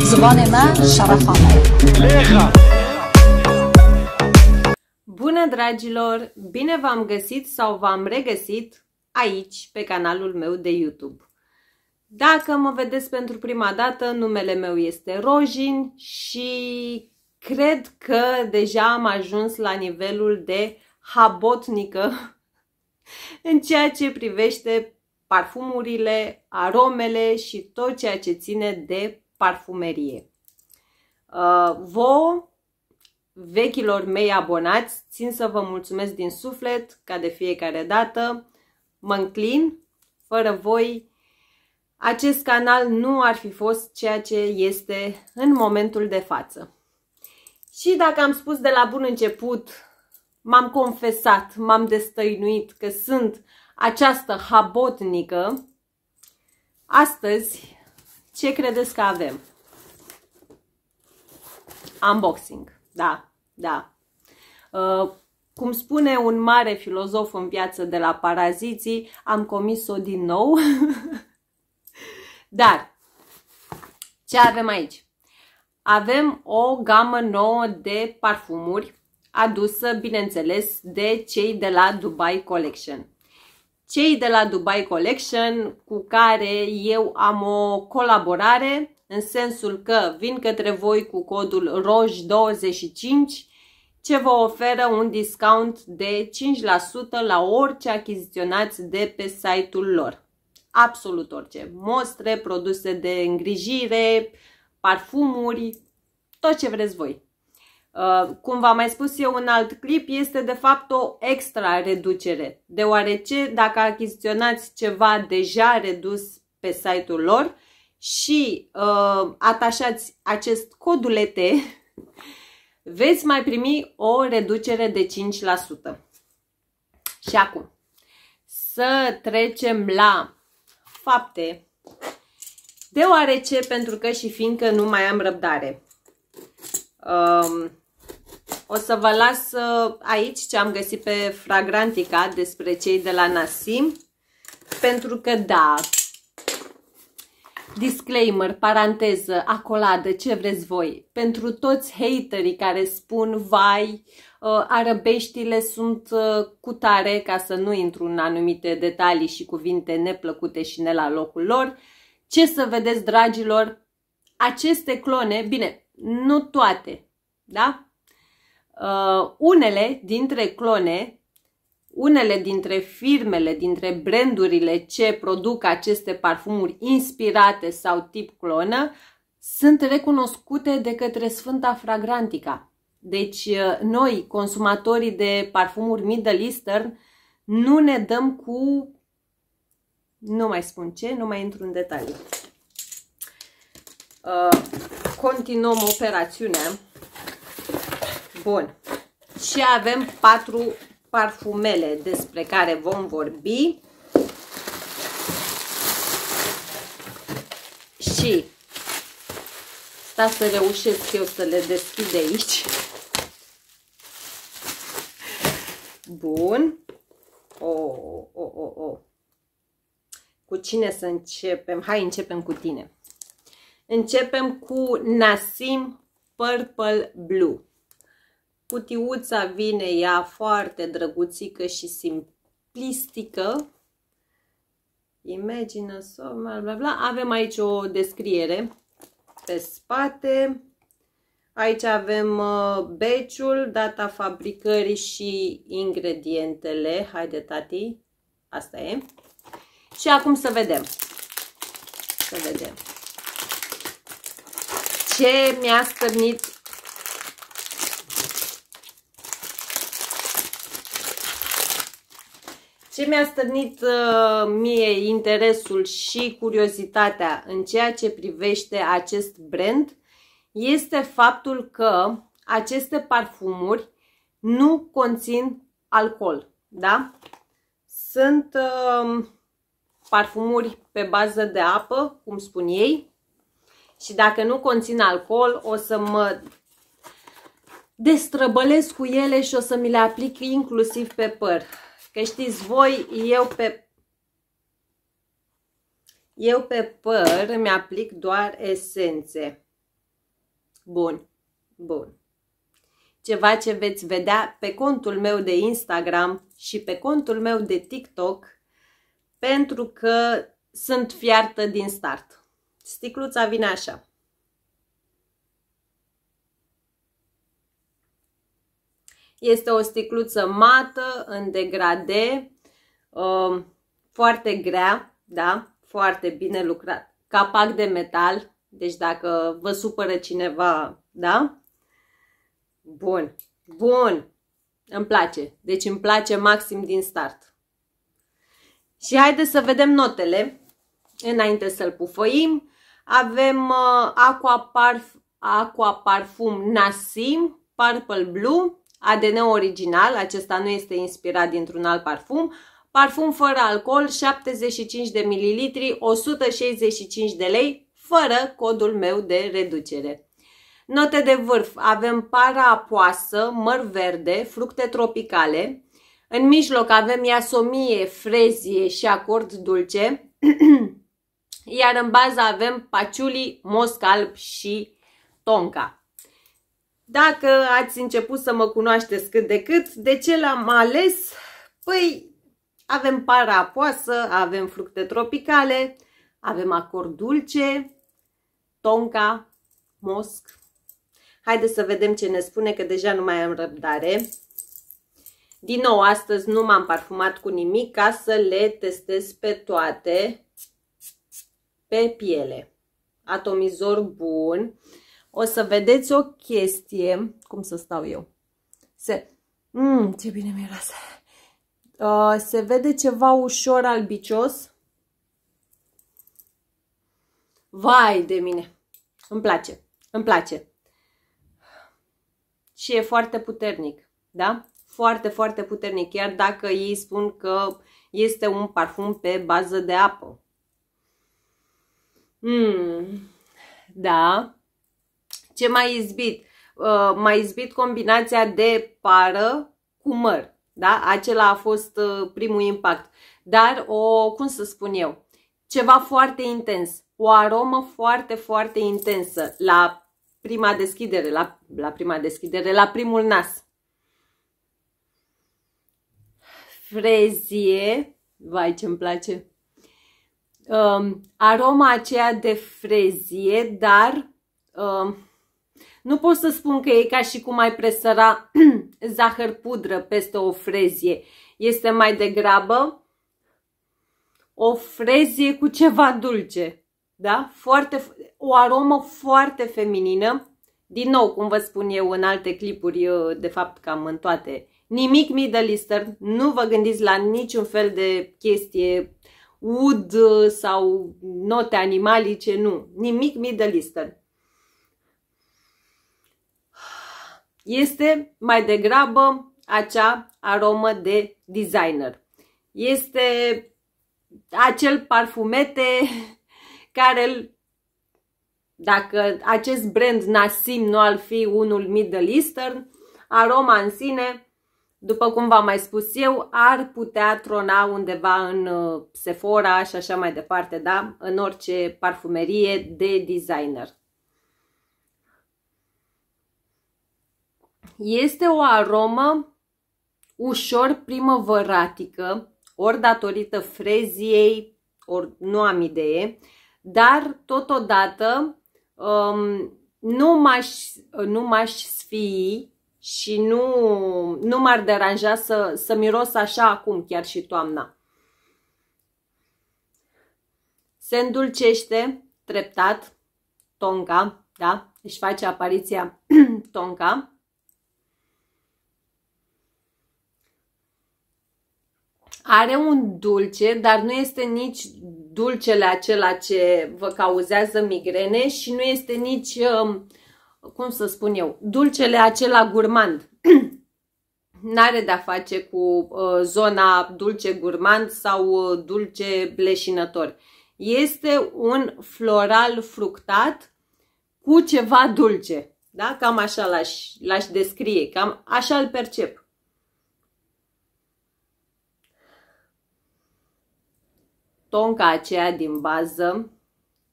زبان من Bună dragilor! Bine v-am găsit sau v-am regăsit aici, pe canalul meu de YouTube. Dacă mă vedeți pentru prima dată, numele meu este Rojin și cred că deja am ajuns la nivelul de habotnică în ceea ce privește parfumurile, aromele și tot ceea ce ține de parfumerie. Uh, vouă, vechilor mei abonați, țin să vă mulțumesc din suflet, ca de fiecare dată, mă înclin, fără voi acest canal nu ar fi fost ceea ce este în momentul de față. Și dacă am spus de la bun început, m-am confesat, m-am destăinuit că sunt această habotnică, astăzi ce credeți că avem? Unboxing. Da, da. Uh, cum spune un mare filozof în viață de la paraziții, am comis-o din nou. Dar, ce avem aici? Avem o gamă nouă de parfumuri adusă, bineînțeles, de cei de la Dubai Collection cei de la Dubai Collection cu care eu am o colaborare în sensul că vin către voi cu codul ROJ25 ce vă oferă un discount de 5% la orice achiziționați de pe site-ul lor. Absolut orice. Mostre, produse de îngrijire, parfumuri, tot ce vreți voi. Uh, cum v-am mai spus eu în alt clip, este de fapt o extra reducere, deoarece dacă achiziționați ceva deja redus pe site-ul lor și uh, atașați acest codulete, veți mai primi o reducere de 5%. Și acum, să trecem la fapte, deoarece pentru că și fiindcă nu mai am răbdare. Um, o să vă las uh, aici ce am găsit pe Fragrantica despre cei de la Nasim. Pentru că da, disclaimer, paranteză, acoladă, ce vreți voi. Pentru toți haterii care spun, vai, uh, arăbeștile sunt uh, cutare, ca să nu intru în anumite detalii și cuvinte neplăcute și ne la locul lor, ce să vedeți, dragilor, aceste clone, bine, nu toate, da? uh, unele dintre clone, unele dintre firmele, dintre brandurile ce produc aceste parfumuri inspirate sau tip clonă, sunt recunoscute de către Sfânta Fragrantica. Deci uh, noi, consumatorii de parfumuri Middle Eastern, nu ne dăm cu... Nu mai spun ce, nu mai intru în detalii. Uh, continuăm operațiunea. Bun. Și avem patru parfumele despre care vom vorbi. Și sta să reușesc eu să le deschid de aici. Bun. O, o, o, o. Cu cine să începem? Hai, începem cu tine. Începem cu Nasim Purple Blue. Cutiuța vine ea foarte drăguțică și simplistică. Imagine, so, bla, bla, bla. Avem aici o descriere pe spate. Aici avem uh, beciul, data fabricării și ingredientele. Haide, tati, asta e. Și acum să vedem. Să vedem. Ce mi-a stârnit Ce mi-a stârnit uh, mie interesul și curiozitatea în ceea ce privește acest brand este faptul că aceste parfumuri nu conțin alcool, da? Sunt uh, parfumuri pe bază de apă, cum spun ei, și dacă nu conțin alcool, o să mă destrăbălesc cu ele și o să mi le aplic inclusiv pe păr. Că știți voi, eu pe eu pe păr îmi aplic doar esențe. Bun, bun. Ceva ce veți vedea pe contul meu de Instagram și pe contul meu de TikTok, pentru că sunt fiartă din start. Sticluța vine așa. Este o sticluță mată, în degrade, um, foarte grea, da? foarte bine lucrat. Capac de metal, deci dacă vă supără cineva, da? Bun, bun, îmi place. Deci îmi place maxim din start. Și haideți să vedem notele înainte să-l pufăim. Avem uh, aqua, parf aqua Parfum Nasim, Purple Blue, ADN original, acesta nu este inspirat dintr-un alt parfum, parfum fără alcool, 75 de ml, 165 de lei, fără codul meu de reducere. Note de vârf. Avem para apoasă, măr verde, fructe tropicale. În mijloc avem iasomie, frezie și acord dulce. Iar în bază avem paciuli, mosc alb și tonka. Dacă ați început să mă cunoașteți cât de cât, de ce l-am ales? Păi, avem para apoasă, avem fructe tropicale, avem acord dulce, tonka, mosc. Haideți să vedem ce ne spune, că deja nu mai am răbdare. Din nou, astăzi nu m-am parfumat cu nimic ca să le testez pe toate pe piele. Atomizor bun o să vedeți o chestie, cum să stau eu, se, mm, ce bine mi-e uh, se vede ceva ușor albicios, vai de mine, îmi place, îmi place și e foarte puternic, da? Foarte, foarte puternic, chiar dacă ei spun că este un parfum pe bază de apă. Mm, da, ce mai izbit? Uh, mai izbit combinația de pară cu măr. Da? Acela a fost uh, primul impact. Dar o, cum să spun eu, ceva foarte intens. O aromă foarte, foarte intensă la prima deschidere, la, la prima deschidere, la primul nas. Frezie, vai ce-mi place, um, aroma aceea de frezie, dar um, nu pot să spun că e ca și cum ai presăra zahăr pudră peste o frezie. Este mai degrabă o frezie cu ceva dulce. Da? Foarte, o aromă foarte feminină. Din nou, cum vă spun eu în alte clipuri, eu, de fapt cam în toate, nimic Middle Eastern, nu vă gândiți la niciun fel de chestie wood sau note animalice, nu. Nimic Middle Eastern. este mai degrabă acea aromă de designer. Este acel parfumete care îl dacă acest brand Nassim nu ar fi unul Middle Eastern, aroma în sine, după cum v-am mai spus eu, ar putea trona undeva în uh, Sephora și așa mai departe, da? În orice parfumerie de designer. Este o aromă ușor primăvăratică, ori datorită freziei, ori nu am idee, dar totodată um, nu m-aș, nu m-aș sfii și nu, nu m-ar deranja să, să miros așa acum, chiar și toamna. Se îndulcește treptat tonca, da? Își face apariția tonca. are un dulce, dar nu este nici dulcele acela ce vă cauzează migrene și nu este nici, um, cum să spun eu, dulcele acela gurmand. N-are de-a face cu uh, zona dulce gurmand sau uh, dulce bleșinător. Este un floral fructat cu ceva dulce. Da? Cam așa l-aș, l-aș descrie, cam așa îl percep. tonca aceea din bază,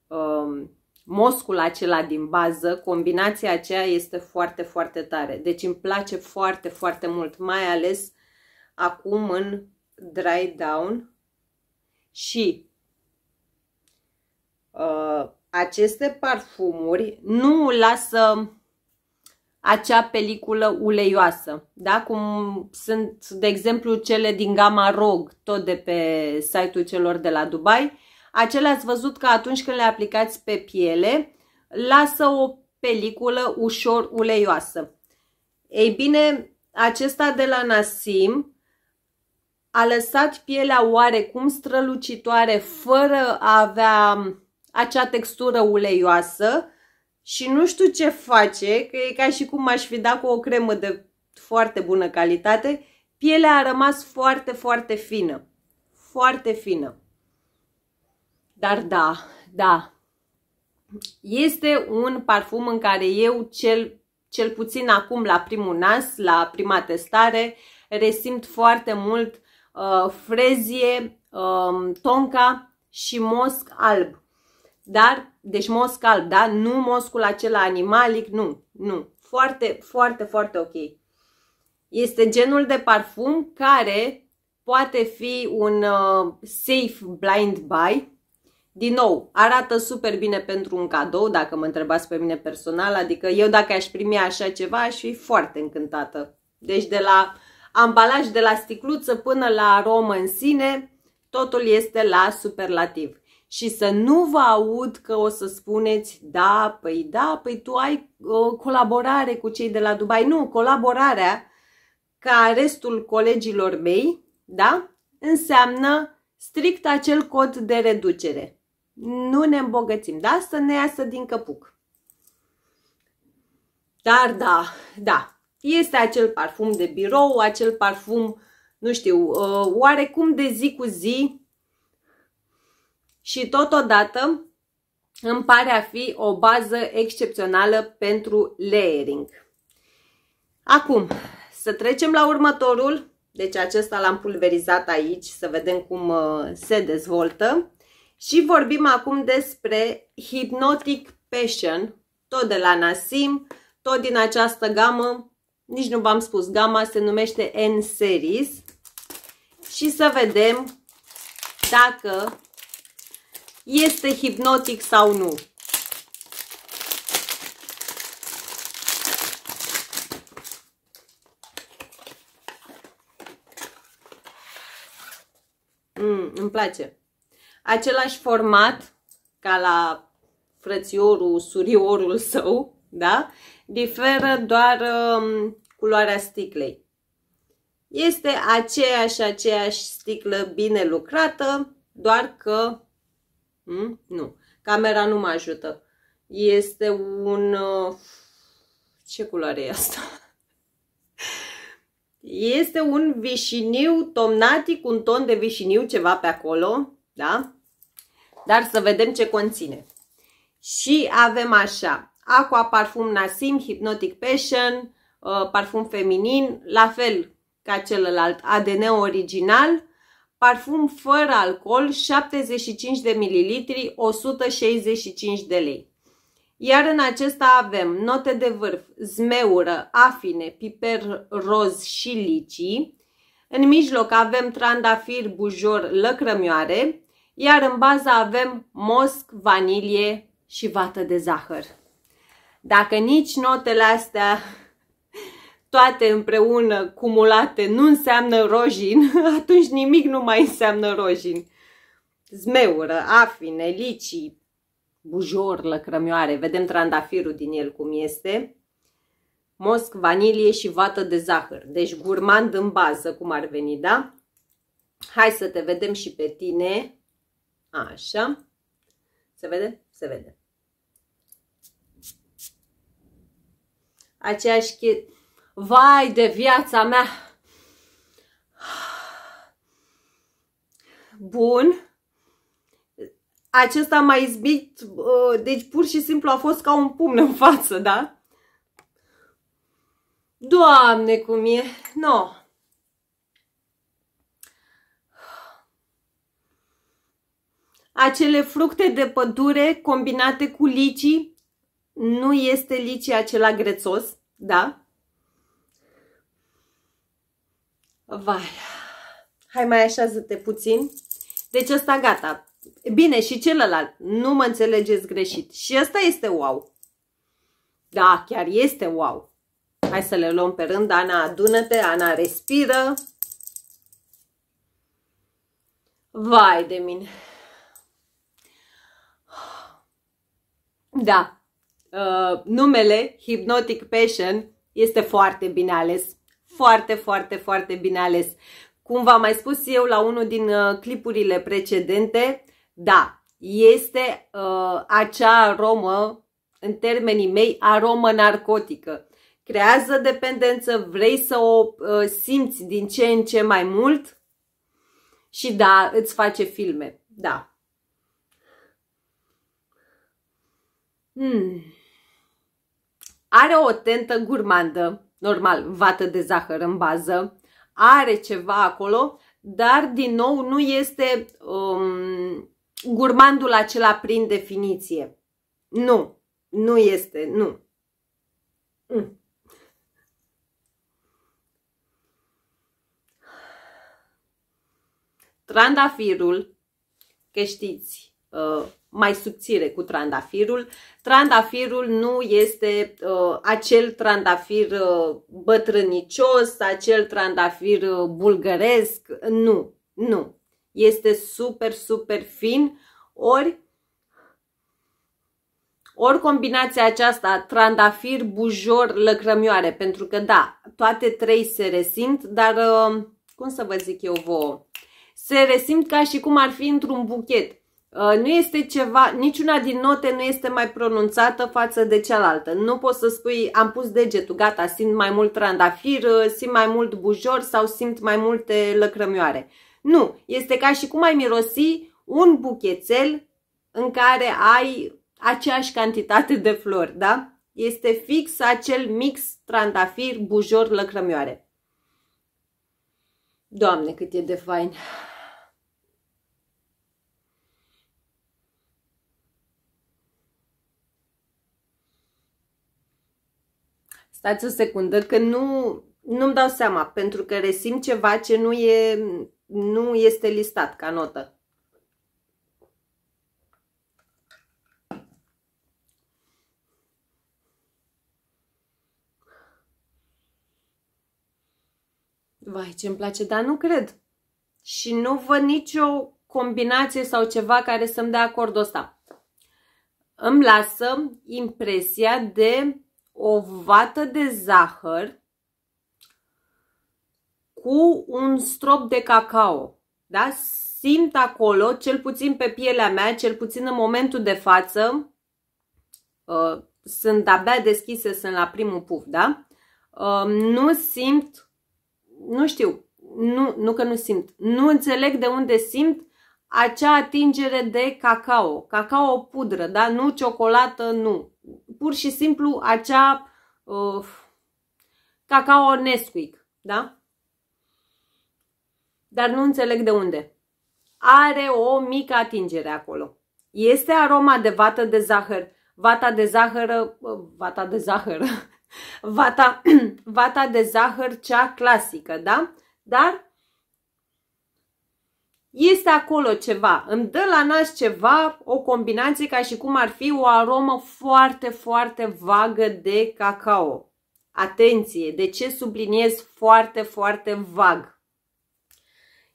um, moscul acela din bază, combinația aceea este foarte, foarte tare. Deci îmi place foarte, foarte mult, mai ales acum în dry down și uh, aceste parfumuri nu lasă acea peliculă uleioasă, da? cum sunt, de exemplu, cele din gama ROG, tot de pe site-ul celor de la Dubai. Acelea ați văzut că atunci când le aplicați pe piele, lasă o peliculă ușor uleioasă. Ei bine, acesta de la Nasim a lăsat pielea oarecum strălucitoare fără a avea acea textură uleioasă, și nu știu ce face, că e ca și cum aș fi dat cu o cremă de foarte bună calitate, pielea a rămas foarte, foarte fină. Foarte fină. Dar da, da. Este un parfum în care eu cel, cel puțin acum la primul nas, la prima testare, resimt foarte mult uh, frezie, uh, um, tonca și mosc alb dar, deci mos cald, da? Nu moscul acela animalic, nu, nu. Foarte, foarte, foarte ok. Este genul de parfum care poate fi un uh, safe blind buy. Din nou, arată super bine pentru un cadou, dacă mă întrebați pe mine personal, adică eu dacă aș primi așa ceva, aș fi foarte încântată. Deci de la ambalaj, de la sticluță până la aromă în sine, totul este la superlativ și să nu vă aud că o să spuneți, da, păi da, păi tu ai o ă, colaborare cu cei de la Dubai. Nu, colaborarea ca restul colegilor mei, da, înseamnă strict acel cod de reducere. Nu ne îmbogățim, da, să ne iasă din căpuc. Dar da, da, este acel parfum de birou, acel parfum, nu știu, ă, oarecum de zi cu zi, și totodată îmi pare a fi o bază excepțională pentru layering. Acum, să trecem la următorul. Deci acesta l-am pulverizat aici să vedem cum uh, se dezvoltă. Și vorbim acum despre Hypnotic Passion, tot de la Nasim, tot din această gamă, nici nu v-am spus, gama se numește N-Series. Și să vedem dacă este hipnotic sau nu. Mm, îmi place. Același format ca la frățiorul, suriorul său, da? Diferă doar um, culoarea sticlei. Este aceeași, aceeași sticlă bine lucrată, doar că Mm? Nu. Camera nu mă ajută. Este un... Uh, ce culoare e asta? Este un vișiniu tomnatic, un ton de vișiniu, ceva pe acolo, da? Dar să vedem ce conține. Și avem așa, Aqua Parfum Nasim, Hypnotic Passion, uh, parfum feminin, la fel ca celălalt ADN original, parfum fără alcool 75 de ml, 165 de lei. Iar în acesta avem note de vârf, zmeură, afine, piper roz și licii. În mijloc avem trandafir, bujor, lăcrămioare, iar în bază avem mosc, vanilie și vată de zahăr. Dacă nici notele astea toate împreună cumulate nu înseamnă rojin, atunci nimic nu mai înseamnă rojin. Zmeură, afine, licii, bujor, lăcrămioare, vedem trandafirul din el cum este, mosc, vanilie și vată de zahăr. Deci gurmand în bază, cum ar veni, da? Hai să te vedem și pe tine. Așa. Se vede? Se vede. Aceeași chestie Vai de viața mea! Bun. Acesta m-a izbit, uh, deci pur și simplu a fost ca un pumn în față, da? Doamne, cum e! No! Acele fructe de pădure combinate cu licii, nu este licii acela grețos, da? Vai, hai mai așează-te puțin. Deci ăsta gata. Bine, și celălalt. Nu mă înțelegeți greșit. Și ăsta este wow. Da, chiar este wow. Hai să le luăm pe rând. Ana, adună-te. Ana, respiră. Vai de mine. Da, uh, numele Hypnotic Passion este foarte bine ales foarte, foarte, foarte bine ales. Cum v-am mai spus eu la unul din uh, clipurile precedente, da, este uh, acea aromă, în termenii mei, aromă narcotică. Creează dependență, vrei să o uh, simți din ce în ce mai mult și da, îți face filme, da. Hmm. Are o tentă gurmandă normal, vată de zahăr în bază, are ceva acolo, dar din nou nu este um, gurmandul acela prin definiție. Nu, nu este, nu. Mm. Trandafirul, că știți, uh, mai subțire cu trandafirul. Trandafirul nu este uh, acel trandafir uh, bătrânicios, acel trandafir uh, bulgăresc, nu, nu. Este super, super fin, ori ori combinația aceasta, trandafir, bujor, lăcrămioare, pentru că da, toate trei se resimt, dar uh, cum să vă zic eu vouă, se resimt ca și cum ar fi într-un buchet Uh, nu este ceva, niciuna din note nu este mai pronunțată față de cealaltă. Nu poți să spui, am pus degetul, gata, simt mai mult trandafir, uh, simt mai mult bujor sau simt mai multe lăcrămioare. Nu, este ca și cum ai mirosi un buchețel în care ai aceeași cantitate de flori, da? Este fix acel mix trandafir, bujor, lăcrămioare. Doamne, cât e de fain! Stați o secundă că nu, nu-mi dau seama, pentru că resim ceva ce nu, e, nu este listat ca notă. Vai, ce-mi place, dar nu cred. Și nu văd nicio combinație sau ceva care să-mi dea acordul ăsta. Îmi lasă impresia de o vată de zahăr cu un strop de cacao. Da? Simt acolo, cel puțin pe pielea mea, cel puțin în momentul de față, uh, sunt abia deschise, sunt la primul puf, da? Uh, nu simt, nu știu, nu, nu că nu simt, nu înțeleg de unde simt acea atingere de cacao, cacao pudră, da? Nu ciocolată, nu pur și simplu acea uh, cacao Nesquik, da? Dar nu înțeleg de unde. Are o mică atingere acolo. Este aroma de vată de zahăr. Vata de zahăr, vata de zahăr, vata, vata de zahăr cea clasică, da? Dar este acolo ceva, îmi dă la nas ceva, o combinație ca și cum ar fi o aromă foarte, foarte vagă de cacao. Atenție, de ce subliniez foarte, foarte vag?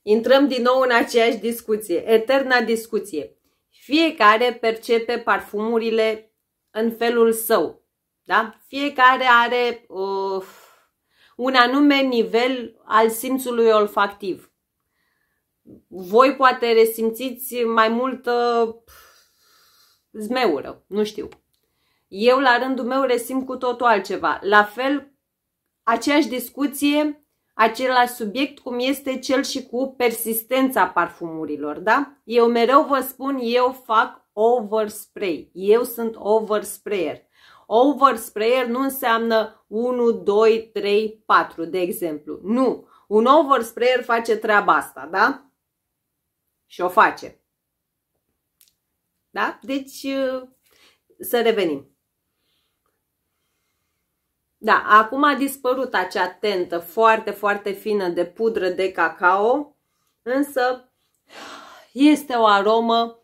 Intrăm din nou în aceeași discuție, eterna discuție. Fiecare percepe parfumurile în felul său, da? Fiecare are uh, un anume nivel al simțului olfactiv voi poate resimțiți mai multă zmeură, nu știu. Eu la rândul meu resim cu totul altceva. La fel, aceeași discuție, același subiect, cum este cel și cu persistența parfumurilor, da? Eu mereu vă spun, eu fac overspray. Eu sunt oversprayer. Oversprayer nu înseamnă 1, 2, 3, 4, de exemplu. Nu. Un oversprayer face treaba asta, da? și o face. Da? Deci, uh, să revenim. Da, acum a dispărut acea tentă foarte, foarte fină de pudră de cacao, însă este o aromă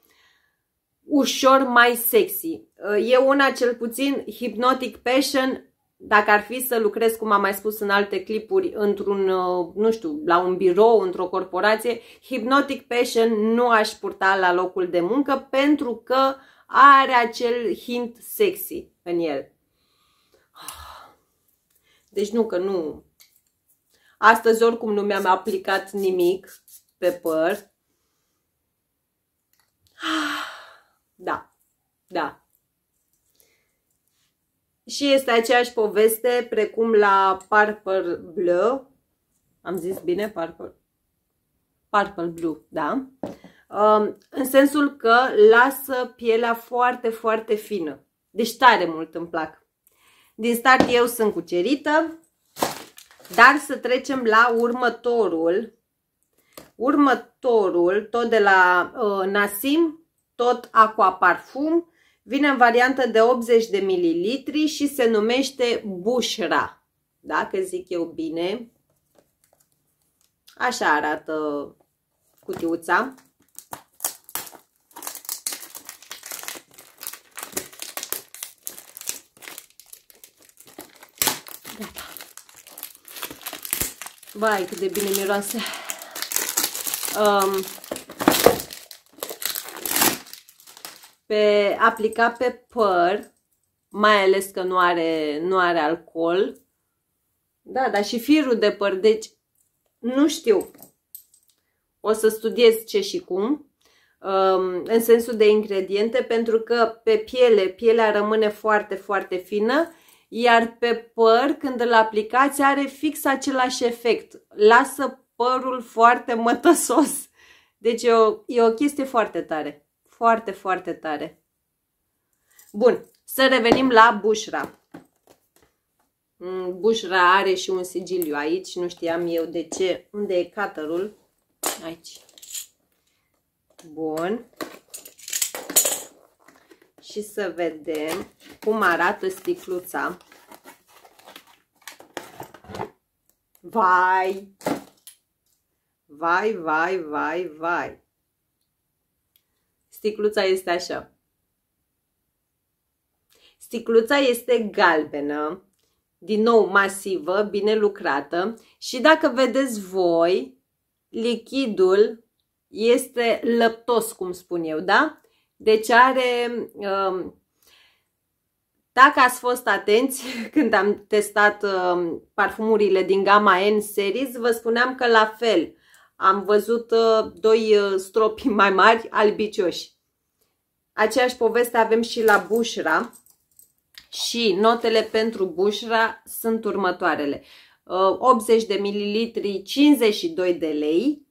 ușor mai sexy. Uh, e una cel puțin Hypnotic Passion dacă ar fi să lucrez, cum am mai spus în alte clipuri, într-un, uh, nu știu, la un birou, într-o corporație, Hypnotic Passion nu aș purta la locul de muncă pentru că are acel hint sexy în el. Ah. Deci nu că nu. Astăzi oricum nu mi-am aplicat nimic pe păr. Ah. Da, da, și este aceeași poveste precum la Purple Blue, Am zis bine? Purple, Purple Blue, da? Um, în sensul că lasă pielea foarte, foarte fină. Deci tare mult îmi plac. Din start eu sunt cucerită, dar să trecem la următorul. Următorul, tot de la uh, Nasim, tot Aqua Parfum, Vine în variantă de 80 de mililitri și se numește Bushra. Dacă zic eu bine. Așa arată cutiuța. Vai, cât de bine miroase. Um, pe aplica pe păr, mai ales că nu are, nu are alcool. Da, dar și firul de păr, deci nu știu. O să studiez ce și cum, um, în sensul de ingrediente, pentru că pe piele, pielea rămâne foarte, foarte fină, iar pe păr, când îl aplicați, are fix același efect. Lasă părul foarte mătăsos. Deci e o, e o chestie foarte tare foarte, foarte tare. Bun, să revenim la bușra. Mm, bușra are și un sigiliu aici, nu știam eu de ce. Unde e cutterul? Aici. Bun. Și să vedem cum arată sticluța. Vai! Vai, vai, vai, vai! Sticluța este așa. Sticluța este galbenă, din nou masivă, bine lucrată și dacă vedeți voi, lichidul este lăptos, cum spun eu, da? Deci are... Um, dacă ați fost atenți când am testat uh, parfumurile din gama N series, vă spuneam că la fel am văzut ă, doi ă, stropi mai mari albicioși. Aceeași poveste avem și la bușra și notele pentru bușra sunt următoarele. 80 ă, de mililitri, 52 de lei.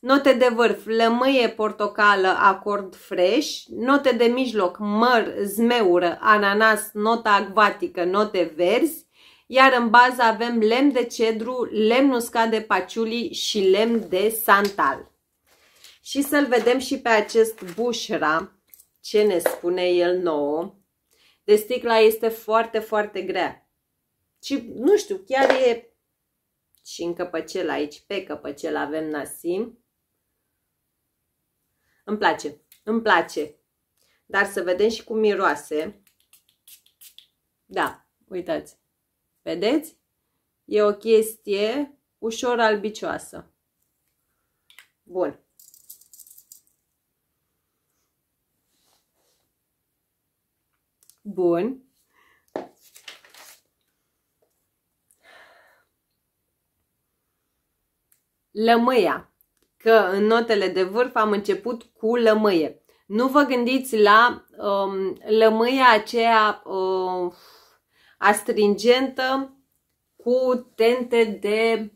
Note de vârf, lămâie, portocală, acord fresh. Note de mijloc, măr, zmeură, ananas, nota acvatică, note verzi iar în bază avem lemn de cedru, lemn uscat de paciuli și lemn de santal. Și să-l vedem și pe acest bușra, ce ne spune el nouă. De sticla este foarte, foarte grea. Și nu știu, chiar e și în căpăcel aici, pe căpăcel avem nasim. Îmi place, îmi place. Dar să vedem și cum miroase. Da, uitați. Vedeți? E o chestie ușor albicioasă. Bun. Bun. Lămâia. Că în notele de vârf am început cu lămâie. Nu vă gândiți la um, lămâia aceea... Uh, astringentă cu tente de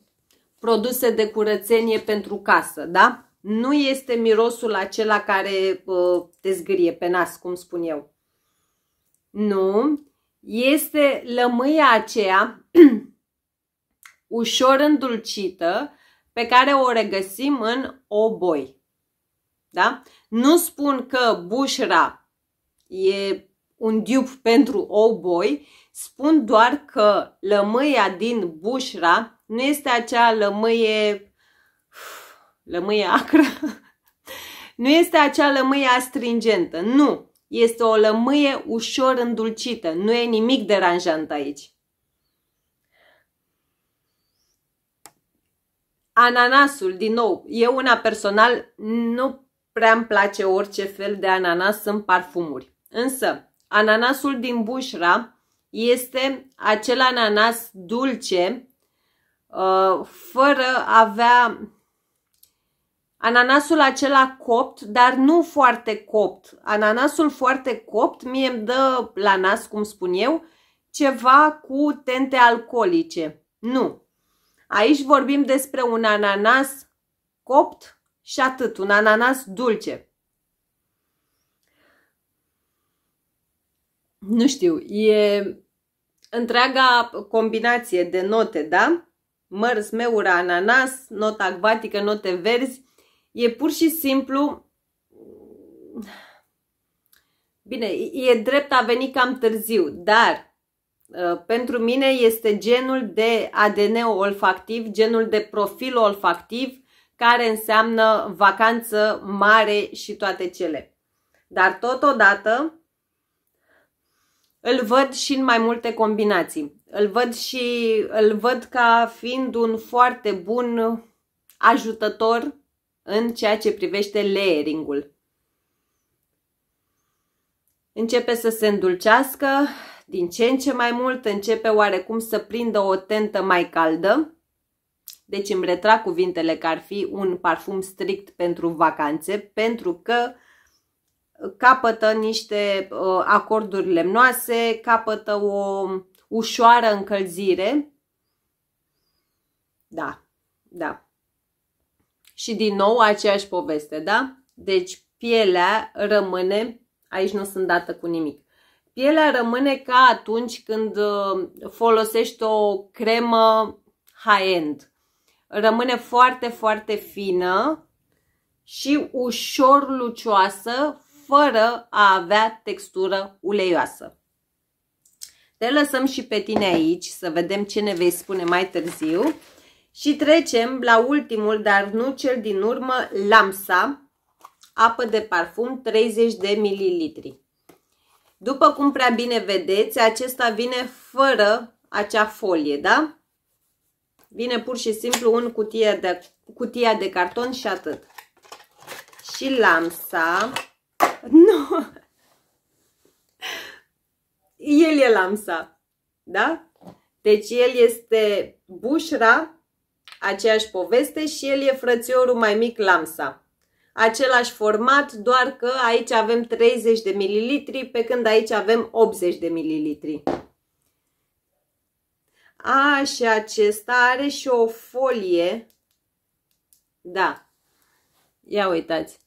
produse de curățenie pentru casă, da? Nu este mirosul acela care uh, te zgârie pe nas, cum spun eu. Nu, este lămâia aceea ușor îndulcită pe care o regăsim în oboi. Da? Nu spun că bușra e un dupe pentru Oboi, spun doar că lămâia din bușra nu este acea lămâie, lămâie acră, nu este acea lămâie astringentă, nu. Este o lămâie ușor îndulcită, nu e nimic deranjant aici. Ananasul, din nou, eu una personal nu prea îmi place orice fel de ananas în parfumuri. Însă, Ananasul din bușra este acel ananas dulce, uh, fără a avea ananasul acela copt, dar nu foarte copt. Ananasul foarte copt mie îmi dă la nas, cum spun eu, ceva cu tente alcoolice. Nu. Aici vorbim despre un ananas copt și atât, un ananas dulce. nu știu, e întreaga combinație de note, da? Mărs, meura, ananas, nota acvatică, note verzi. E pur și simplu... Bine, e drept a veni cam târziu, dar uh, pentru mine este genul de ADN olfactiv, genul de profil olfactiv, care înseamnă vacanță mare și toate cele. Dar totodată, îl văd și în mai multe combinații. Îl văd și îl văd ca fiind un foarte bun ajutător în ceea ce privește layering-ul. Începe să se îndulcească din ce în ce mai mult, începe oarecum să prindă o tentă mai caldă. Deci îmi retrag cuvintele că ar fi un parfum strict pentru vacanțe, pentru că capătă niște uh, acorduri lemnoase, capătă o ușoară încălzire. Da, da. Și din nou aceeași poveste, da? Deci pielea rămâne, aici nu sunt dată cu nimic, pielea rămâne ca atunci când uh, folosești o cremă high-end. Rămâne foarte, foarte fină și ușor lucioasă, fără a avea textură uleioasă. Te lăsăm și pe tine aici să vedem ce ne vei spune mai târziu. Și trecem la ultimul, dar nu cel din urmă, Lamsa, apă de parfum 30 de mililitri. După cum prea bine vedeți, acesta vine fără acea folie, da? Vine pur și simplu în cutia de, cutia de carton și atât. Și lamsa nu. El e Lamsa. Da? Deci el este Bușra, aceeași poveste, și el e frățiorul mai mic Lamsa. Același format, doar că aici avem 30 de mililitri, pe când aici avem 80 de mililitri. A, și acesta are și o folie. Da. Ia uitați.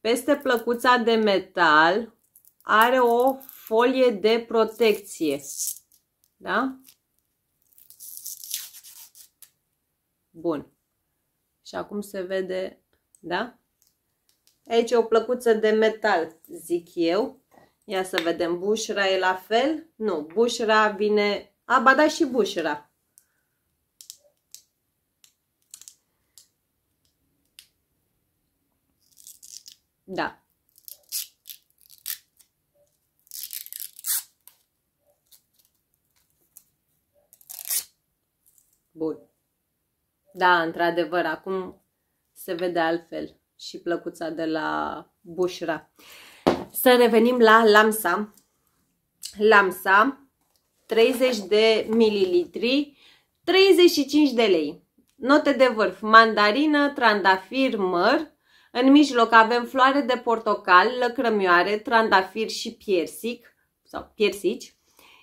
Peste plăcuța de metal are o folie de protecție. Da? Bun. Și acum se vede, da? Aici e o plăcuță de metal, zic eu. Ia să vedem, bușra e la fel? Nu, bușra vine... A, ba da și bușra. Da. Bun. Da, într-adevăr, acum se vede altfel și plăcuța de la bușra. Să revenim la lamsa. Lamsa, 30 de mililitri, 35 de lei. Note de vârf, mandarină, trandafir, măr, în mijloc avem floare de portocal, lăcrămioare, trandafir și piersic, sau piersici,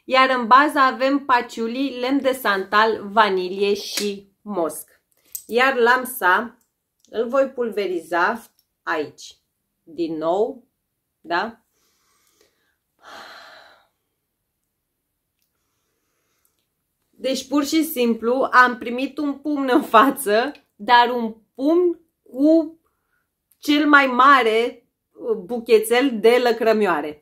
iar în bază avem paciulii, lemn de santal, vanilie și mosc. Iar lamsa îl voi pulveriza aici. Din nou, da? Deci pur și simplu am primit un pumn în față, dar un pumn cu cel mai mare uh, buchețel de lăcrămioare.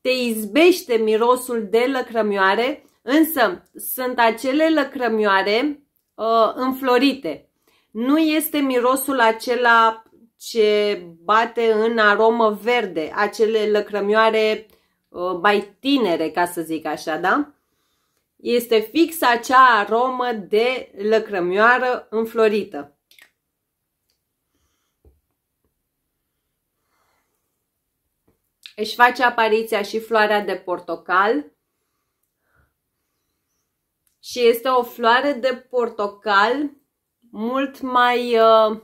Te izbește mirosul de lăcrămioare, însă sunt acele lăcrămioare uh, înflorite. Nu este mirosul acela ce bate în aromă verde, acele lăcrămioare uh, mai tinere, ca să zic așa, da? Este fix acea aromă de lăcrămioară înflorită. Își face apariția și floarea de portocal. Și este o floare de portocal mult mai, uh,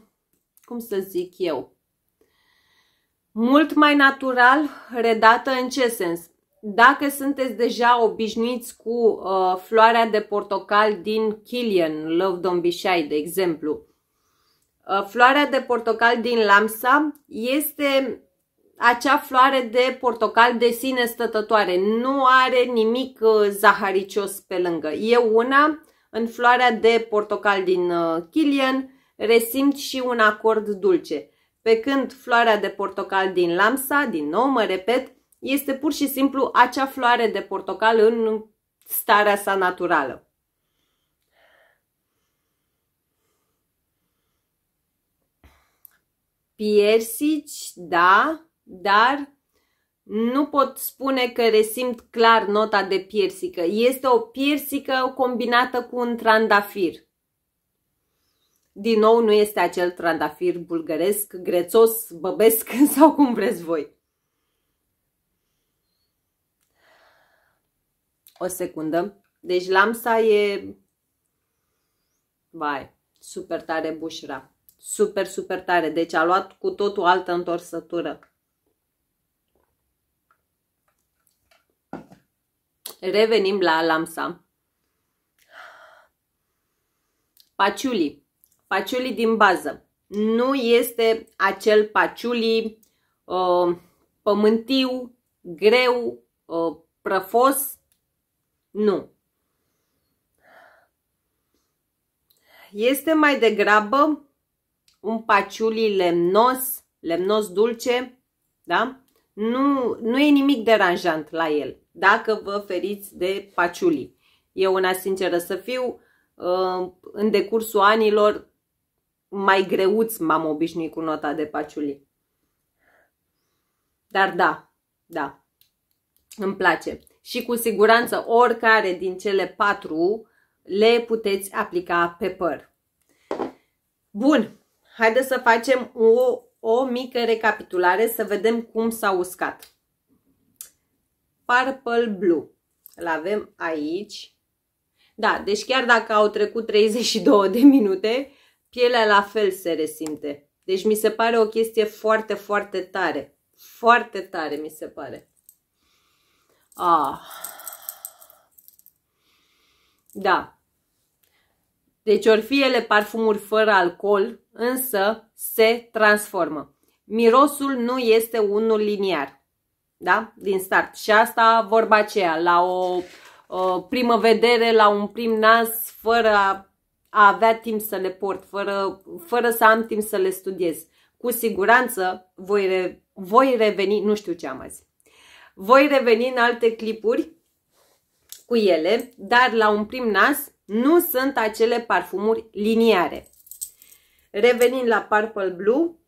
cum să zic eu, mult mai natural, redată în ce sens? Dacă sunteți deja obișnuiți cu uh, floarea de portocal din Killian, Love Don't Be Shy, de exemplu, uh, floarea de portocal din Lamsa este acea floare de portocal de sine stătătoare. Nu are nimic uh, zaharicios pe lângă. Eu una, în floarea de portocal din Kilian, uh, resimt și un acord dulce. Pe când floarea de portocal din Lamsa, din nou mă repet, este pur și simplu acea floare de portocal în starea sa naturală. Piersici, da, dar nu pot spune că resimt clar nota de piersică. Este o piersică combinată cu un trandafir. Din nou, nu este acel trandafir bulgăresc, grețos, băbesc sau cum vreți voi. O secundă. Deci lamsa e... Vai, super tare bușra. Super, super tare. Deci a luat cu totul altă întorsătură. Revenim la lamsa. Paciuli. Paciuli din bază. Nu este acel paciuli uh, pământiu, greu, uh, prăfos. Nu. Este mai degrabă un paciuli lemnos, lemnos dulce, da? Nu, nu e nimic deranjant la el dacă vă feriți de paciulii. Eu, una sinceră să fiu, uh, în decursul anilor mai greuți m-am obișnuit cu nota de paciulii. Dar da, da, îmi place. Și cu siguranță oricare din cele patru le puteți aplica pe păr. Bun, haideți să facem o, o mică recapitulare să vedem cum s-a uscat. Purple Blue. Îl avem aici. Da, deci chiar dacă au trecut 32 de minute, pielea la fel se resimte. Deci mi se pare o chestie foarte, foarte tare. Foarte tare mi se pare. Ah. Da. Deci ori fi ele parfumuri fără alcool, însă se transformă. Mirosul nu este unul liniar da? Din start. Și asta vorba aceea, la o, uh, primă vedere, la un prim nas, fără a, a avea timp să le port, fără, fără să am timp să le studiez. Cu siguranță voi, re, voi reveni, nu știu ce am azi, voi reveni în alte clipuri cu ele, dar la un prim nas nu sunt acele parfumuri liniare. Revenind la Purple Blue,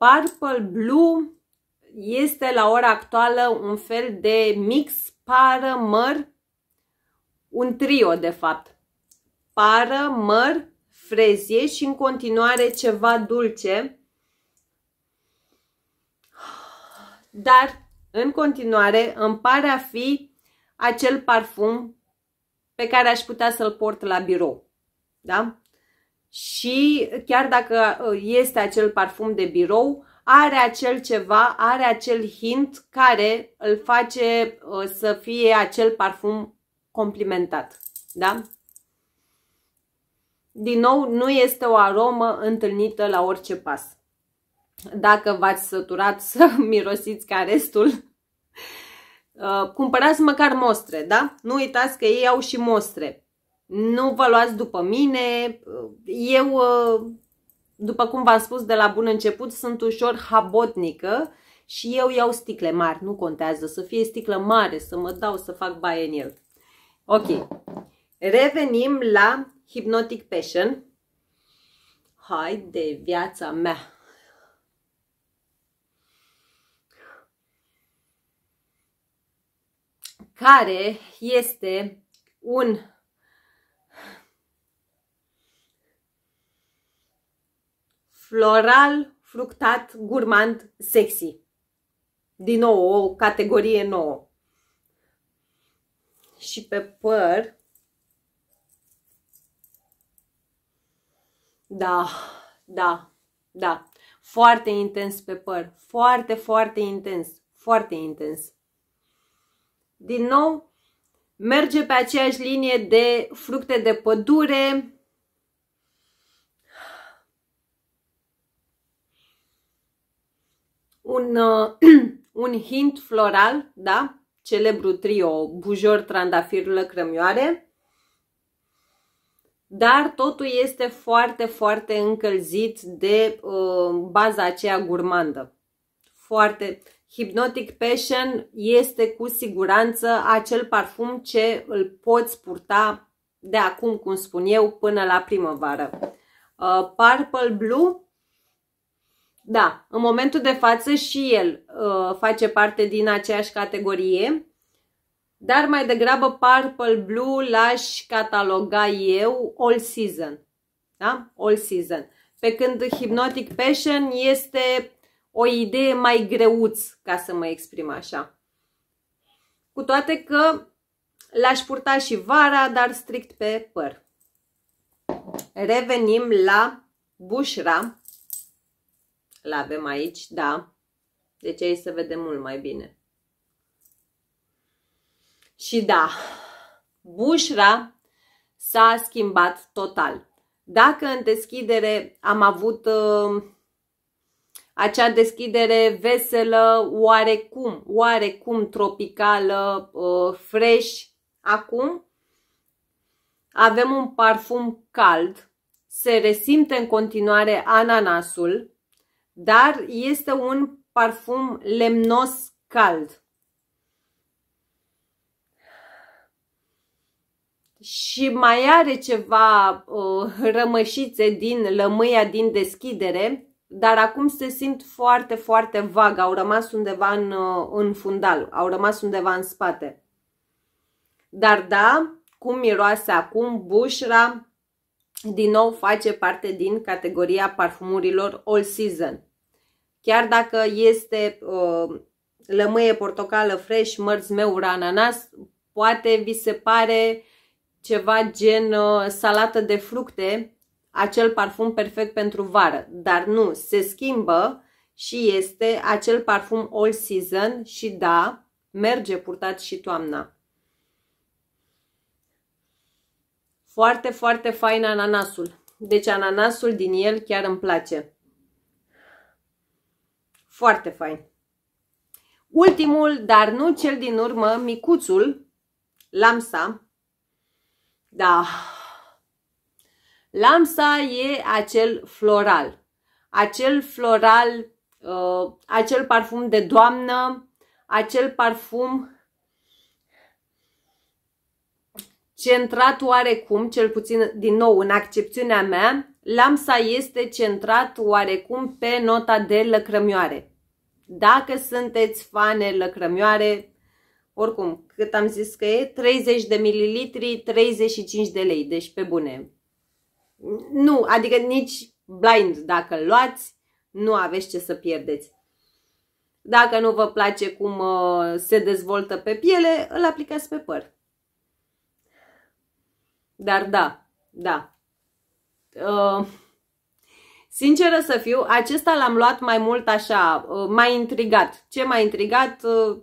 Purple Blue este la ora actuală un fel de mix pară, măr, un trio de fapt. Pară, măr, frezie și în continuare ceva dulce. Dar în continuare îmi pare a fi acel parfum pe care aș putea să-l port la birou. Da? și chiar dacă uh, este acel parfum de birou, are acel ceva, are acel hint care îl face uh, să fie acel parfum complimentat. Da? Din nou, nu este o aromă întâlnită la orice pas. Dacă v-ați săturat să mirosiți ca restul, uh, cumpărați măcar mostre, da? Nu uitați că ei au și mostre nu vă luați după mine, eu, după cum v-am spus de la bun început, sunt ușor habotnică și eu iau sticle mari, nu contează, să fie sticlă mare, să mă dau să fac baie în el. Ok, revenim la Hypnotic Passion. Hai de viața mea! Care este un floral, fructat, gurmand, sexy. Din nou, o categorie nouă. Și pe păr... Da, da, da. Foarte intens pe păr. Foarte, foarte intens. Foarte intens. Din nou, merge pe aceeași linie de fructe de pădure, un, uh, un hint floral, da? Celebru trio, bujor, trandafir, lăcrămioare. Dar totul este foarte, foarte încălzit de uh, baza aceea gurmandă. Foarte, Hypnotic Passion este cu siguranță acel parfum ce îl poți purta de acum, cum spun eu, până la primăvară. Uh, Purple Blue da, în momentul de față și el uh, face parte din aceeași categorie, dar mai degrabă Purple Blue l-aș cataloga eu all season. Da? All season. Pe când Hypnotic Passion este o idee mai greuț, ca să mă exprim așa. Cu toate că l-aș purta și vara, dar strict pe păr. Revenim la bușra îl avem aici, da. Deci aici se vede mult mai bine. Și da, bușra s-a schimbat total. Dacă în deschidere am avut uh, acea deschidere veselă, oarecum, oarecum tropicală, uh, fresh, acum avem un parfum cald, se resimte în continuare ananasul, dar este un parfum lemnos cald. Și mai are ceva uh, rămășițe din lămâia din deschidere, dar acum se simt foarte, foarte vag. Au rămas undeva în, uh, în fundal, au rămas undeva în spate. Dar da, cum miroase acum, bușra din nou face parte din categoria parfumurilor all season. Chiar dacă este uh, lămâie, portocală, fresh, mărțmeură, ananas, poate vi se pare ceva gen uh, salată de fructe, acel parfum perfect pentru vară. Dar nu, se schimbă și este acel parfum all season și da, merge purtat și toamna. Foarte, foarte fain ananasul. Deci ananasul din el chiar îmi place. Foarte fain. Ultimul, dar nu cel din urmă, micuțul, Lamsa. Da. Lamsa e acel floral. Acel floral, uh, acel parfum de doamnă, acel parfum centrat oarecum, cel puțin din nou în accepțiunea mea, lamsa este centrat oarecum pe nota de lăcrămioare. Dacă sunteți fane lăcrămioare, oricum, cât am zis că e, 30 de mililitri, 35 de lei, deci pe bune. Nu, adică nici blind dacă luați, nu aveți ce să pierdeți. Dacă nu vă place cum uh, se dezvoltă pe piele, îl aplicați pe păr. Dar da, da. Uh, Sinceră să fiu, acesta l-am luat mai mult așa, uh, m-a intrigat. Ce m-a intrigat? Uh,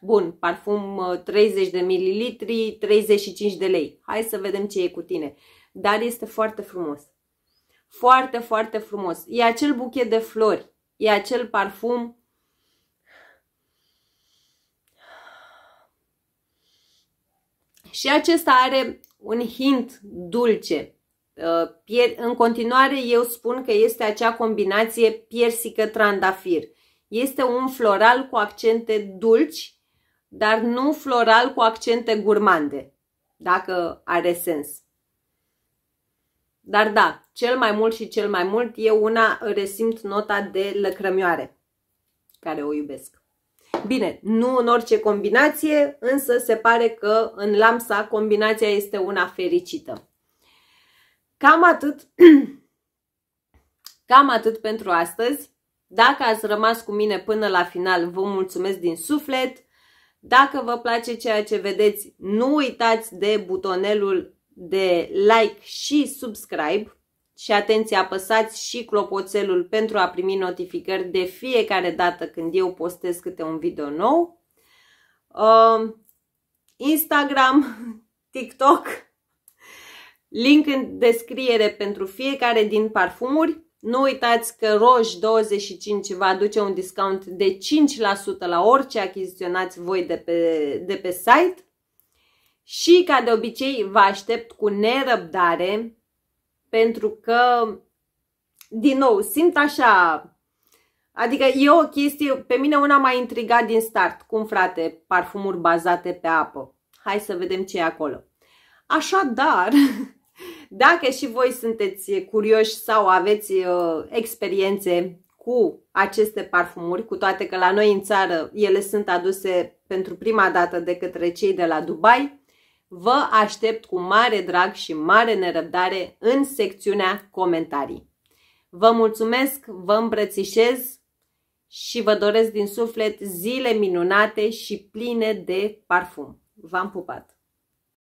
bun, parfum 30 uh, de mililitri, 35 de lei. Hai să vedem ce e cu tine. Dar este foarte frumos. Foarte, foarte frumos. E acel buchet de flori. E acel parfum Și acesta are un hint dulce. Uh, în continuare eu spun că este acea combinație piersică-trandafir. Este un floral cu accente dulci, dar nu floral cu accente gurmande, dacă are sens. Dar da, cel mai mult și cel mai mult eu una resimt nota de lăcrămioare, care o iubesc. Bine, nu în orice combinație, însă se pare că în Lamsa combinația este una fericită. Cam atât, cam atât pentru astăzi. Dacă ați rămas cu mine până la final, vă mulțumesc din suflet. Dacă vă place ceea ce vedeți, nu uitați de butonelul de like și subscribe și atenție, apăsați și clopoțelul pentru a primi notificări de fiecare dată când eu postez câte un video nou. Um, Instagram, TikTok, Link în descriere pentru fiecare din parfumuri. Nu uitați că Roj25 va aduce un discount de 5% la orice achiziționați voi de pe, de pe site. Și ca de obicei vă aștept cu nerăbdare pentru că, din nou, simt așa, adică e o chestie, pe mine una m-a intrigat din start, cum frate, parfumuri bazate pe apă. Hai să vedem ce e acolo. Așadar, Dacă și voi sunteți curioși sau aveți uh, experiențe cu aceste parfumuri, cu toate că la noi în țară ele sunt aduse pentru prima dată de către cei de la Dubai, vă aștept cu mare drag și mare nerăbdare în secțiunea comentarii. Vă mulțumesc, vă îmbrățișez și vă doresc din suflet zile minunate și pline de parfum. V-am pupat!